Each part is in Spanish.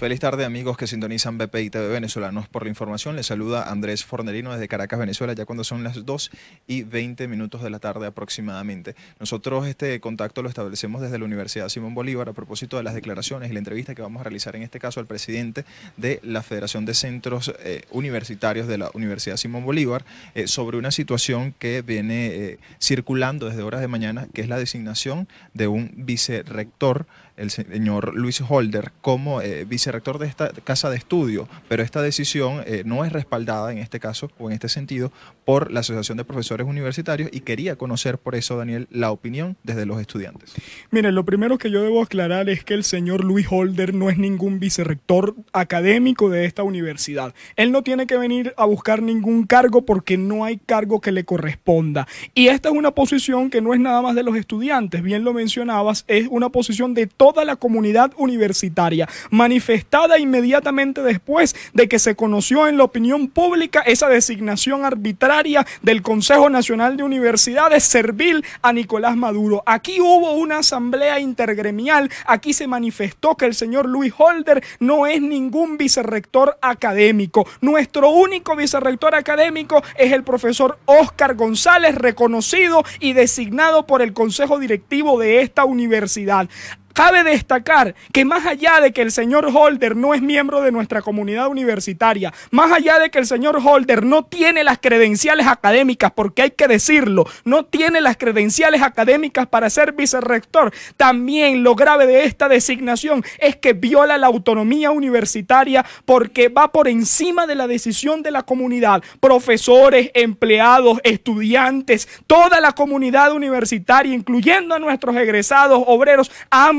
Feliz tarde amigos que sintonizan BP TV Venezolanos por la información. Les saluda Andrés Fornerino desde Caracas, Venezuela, ya cuando son las 2 y 20 minutos de la tarde aproximadamente. Nosotros este contacto lo establecemos desde la Universidad Simón Bolívar a propósito de las declaraciones y la entrevista que vamos a realizar en este caso al presidente de la Federación de Centros eh, Universitarios de la Universidad Simón Bolívar eh, sobre una situación que viene eh, circulando desde horas de mañana, que es la designación de un vicerrector, el señor Luis Holder, como vicerrector rector de esta casa de estudio, pero esta decisión eh, no es respaldada en este caso o en este sentido por la Asociación de Profesores Universitarios y quería conocer por eso, Daniel, la opinión desde los estudiantes. miren lo primero que yo debo aclarar es que el señor Luis Holder no es ningún vicerrector académico de esta universidad. Él no tiene que venir a buscar ningún cargo porque no hay cargo que le corresponda. Y esta es una posición que no es nada más de los estudiantes, bien lo mencionabas, es una posición de toda la comunidad universitaria manifestada inmediatamente después de que se conoció en la opinión pública esa designación arbitraria del Consejo Nacional de Universidades servil a Nicolás Maduro. Aquí hubo una asamblea intergremial, aquí se manifestó que el señor Luis Holder no es ningún vicerrector académico. Nuestro único vicerrector académico es el profesor Oscar González, reconocido y designado por el Consejo Directivo de esta universidad. Cabe destacar que más allá de que el señor Holder no es miembro de nuestra comunidad universitaria, más allá de que el señor Holder no tiene las credenciales académicas, porque hay que decirlo, no tiene las credenciales académicas para ser vicerrector, también lo grave de esta designación es que viola la autonomía universitaria porque va por encima de la decisión de la comunidad, profesores, empleados, estudiantes, toda la comunidad universitaria, incluyendo a nuestros egresados, obreros,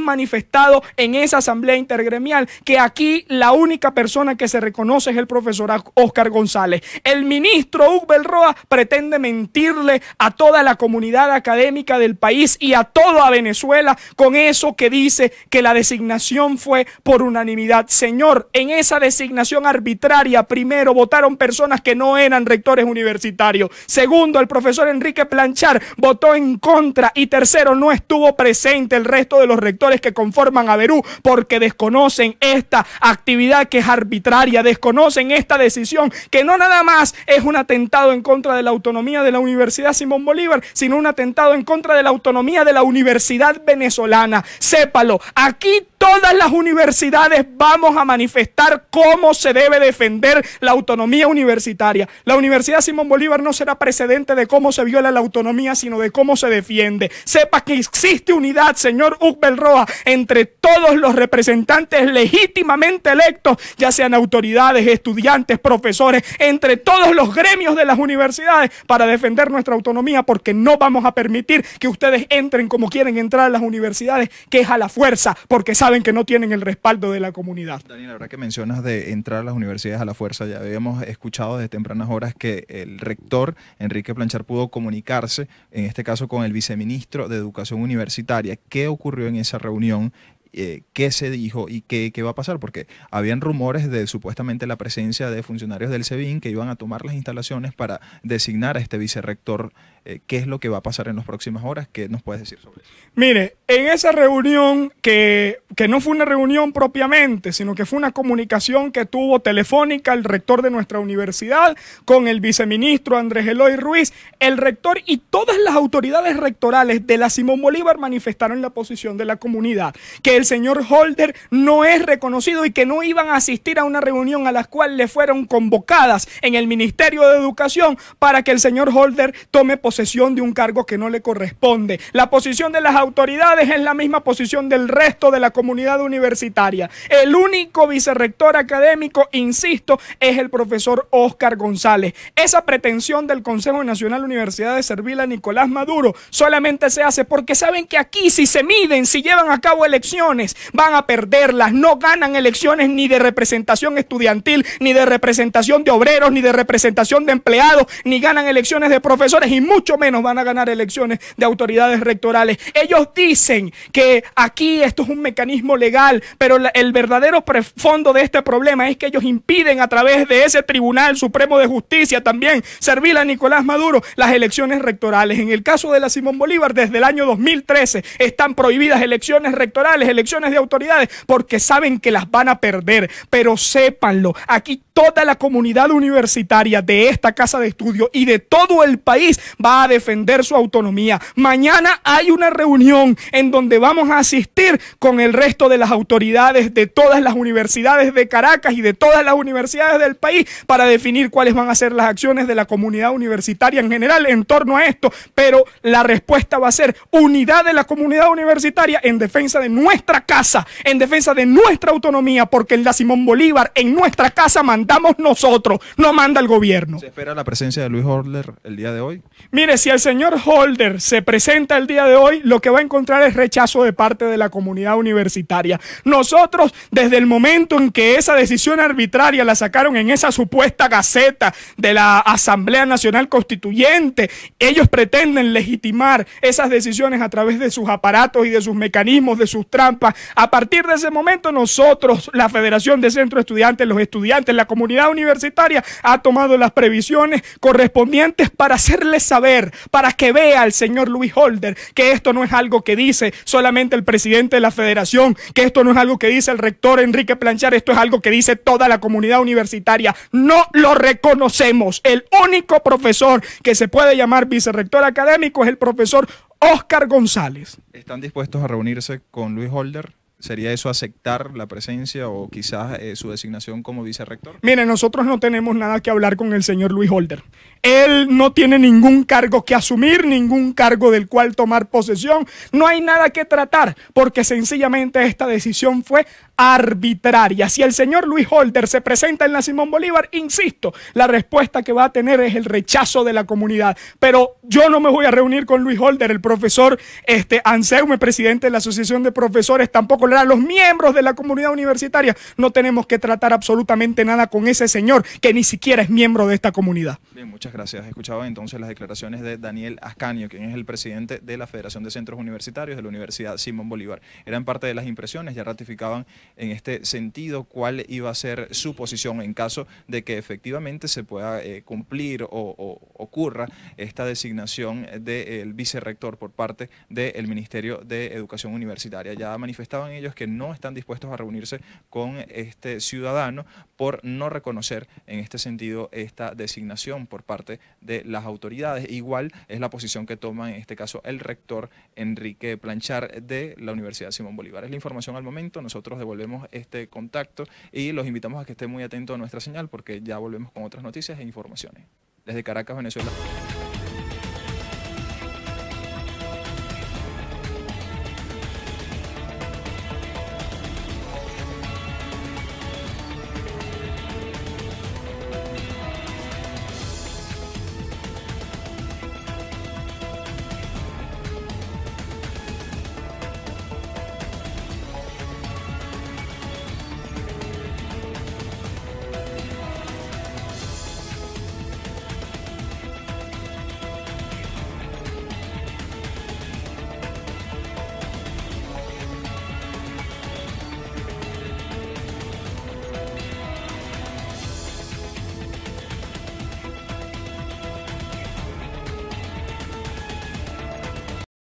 manifestado en esa asamblea intergremial que aquí la única persona que se reconoce es el profesor Oscar González. El ministro Hugo Roa pretende mentirle a toda la comunidad académica del país y a toda Venezuela con eso que dice que la designación fue por unanimidad. Señor, en esa designación arbitraria, primero votaron personas que no eran rectores universitarios. Segundo, el profesor Enrique Planchar votó en contra. Y tercero, no estuvo presente el resto de los rectores que conforman a Perú porque desconocen esta actividad que es arbitraria, desconocen esta decisión que no nada más es un atentado en contra de la autonomía de la Universidad Simón Bolívar, sino un atentado en contra de la autonomía de la Universidad Venezolana. Sépalo, aquí todas las universidades vamos a manifestar cómo se debe defender la autonomía universitaria. La Universidad Simón Bolívar no será precedente de cómo se viola la autonomía, sino de cómo se defiende. Sepa que existe unidad, señor Ugbel Roa, entre todos los representantes legítimamente electos, ya sean autoridades, estudiantes, profesores, entre todos los gremios de las universidades para defender nuestra autonomía porque no vamos a permitir que ustedes entren como quieren entrar a las universidades, que es a la fuerza, porque saben que no tienen el respaldo de la comunidad. Daniel, la verdad que mencionas de entrar a las universidades a la fuerza, ya habíamos escuchado desde tempranas horas que el rector Enrique Planchar pudo comunicarse, en este caso con el viceministro de Educación Universitaria. ¿Qué ocurrió en esa reunión? reunión eh, qué se dijo y qué, qué, va a pasar, porque habían rumores de supuestamente la presencia de funcionarios del SEBIN que iban a tomar las instalaciones para designar a este vicerrector eh, qué es lo que va a pasar en las próximas horas, qué nos puedes decir sobre eso. Mire, en esa reunión que, que no fue una reunión propiamente, sino que fue una comunicación que tuvo telefónica el rector de nuestra universidad con el viceministro Andrés Eloy Ruiz, el rector y todas las autoridades rectorales de la Simón Bolívar manifestaron la posición de la comunidad, que el señor Holder no es reconocido y que no iban a asistir a una reunión a la cual le fueron convocadas en el Ministerio de Educación para que el señor Holder tome posición posesión de un cargo que no le corresponde. La posición de las autoridades es la misma posición del resto de la comunidad universitaria. El único vicerrector académico, insisto, es el profesor Oscar González. Esa pretensión del Consejo Nacional Universidad de Servila Nicolás Maduro solamente se hace porque saben que aquí si se miden, si llevan a cabo elecciones, van a perderlas. No ganan elecciones ni de representación estudiantil, ni de representación de obreros, ni de representación de empleados, ni ganan elecciones de profesores y muchos mucho menos van a ganar elecciones de autoridades rectorales. Ellos dicen que aquí esto es un mecanismo legal, pero el verdadero fondo de este problema es que ellos impiden a través de ese Tribunal Supremo de Justicia también servir a Nicolás Maduro las elecciones rectorales. En el caso de la Simón Bolívar, desde el año 2013 están prohibidas elecciones rectorales, elecciones de autoridades, porque saben que las van a perder. Pero sépanlo, aquí toda la comunidad universitaria de esta casa de estudio y de todo el país va a a defender su autonomía. Mañana hay una reunión en donde vamos a asistir con el resto de las autoridades de todas las universidades de Caracas y de todas las universidades del país para definir cuáles van a ser las acciones de la comunidad universitaria en general en torno a esto. Pero la respuesta va a ser unidad de la comunidad universitaria en defensa de nuestra casa, en defensa de nuestra autonomía, porque en la Simón Bolívar, en nuestra casa mandamos nosotros, no manda el gobierno. ¿Se espera la presencia de Luis Horler el día de hoy? Mire, si el señor Holder se presenta el día de hoy, lo que va a encontrar es rechazo de parte de la comunidad universitaria. Nosotros, desde el momento en que esa decisión arbitraria la sacaron en esa supuesta gaceta de la Asamblea Nacional Constituyente, ellos pretenden legitimar esas decisiones a través de sus aparatos y de sus mecanismos, de sus trampas. A partir de ese momento, nosotros, la Federación de Centro Estudiantes, los estudiantes, la comunidad universitaria, ha tomado las previsiones correspondientes para hacerles saber para que vea el señor Luis Holder que esto no es algo que dice solamente el presidente de la federación, que esto no es algo que dice el rector Enrique Planchar, esto es algo que dice toda la comunidad universitaria. No lo reconocemos. El único profesor que se puede llamar vicerrector académico es el profesor Oscar González. ¿Están dispuestos a reunirse con Luis Holder? ¿Sería eso aceptar la presencia o quizás eh, su designación como vicerrector? Mire, nosotros no tenemos nada que hablar con el señor Luis Holder. Él no tiene ningún cargo que asumir, ningún cargo del cual tomar posesión. No hay nada que tratar porque sencillamente esta decisión fue arbitraria. Si el señor Luis Holder se presenta en la Simón Bolívar, insisto, la respuesta que va a tener es el rechazo de la comunidad. Pero yo no me voy a reunir con Luis Holder, el profesor este, Anselme, presidente de la Asociación de Profesores, tampoco a los miembros de la comunidad universitaria, no tenemos que tratar absolutamente nada con ese señor que ni siquiera es miembro de esta comunidad. Bien, muchas gracias. Escuchaba entonces las declaraciones de Daniel Ascanio, quien es el presidente de la Federación de Centros Universitarios de la Universidad Simón Bolívar. Eran parte de las impresiones, ya ratificaban en este sentido cuál iba a ser su posición en caso de que efectivamente se pueda eh, cumplir o, ocurra esta designación del de, vicerrector por parte del Ministerio de Educación Universitaria. Ya manifestaban ellos ellos que no están dispuestos a reunirse con este ciudadano por no reconocer en este sentido esta designación por parte de las autoridades. Igual es la posición que toma en este caso el rector Enrique Planchar de la Universidad Simón Bolívar. Es la información al momento, nosotros devolvemos este contacto y los invitamos a que estén muy atentos a nuestra señal porque ya volvemos con otras noticias e informaciones. Desde Caracas, Venezuela.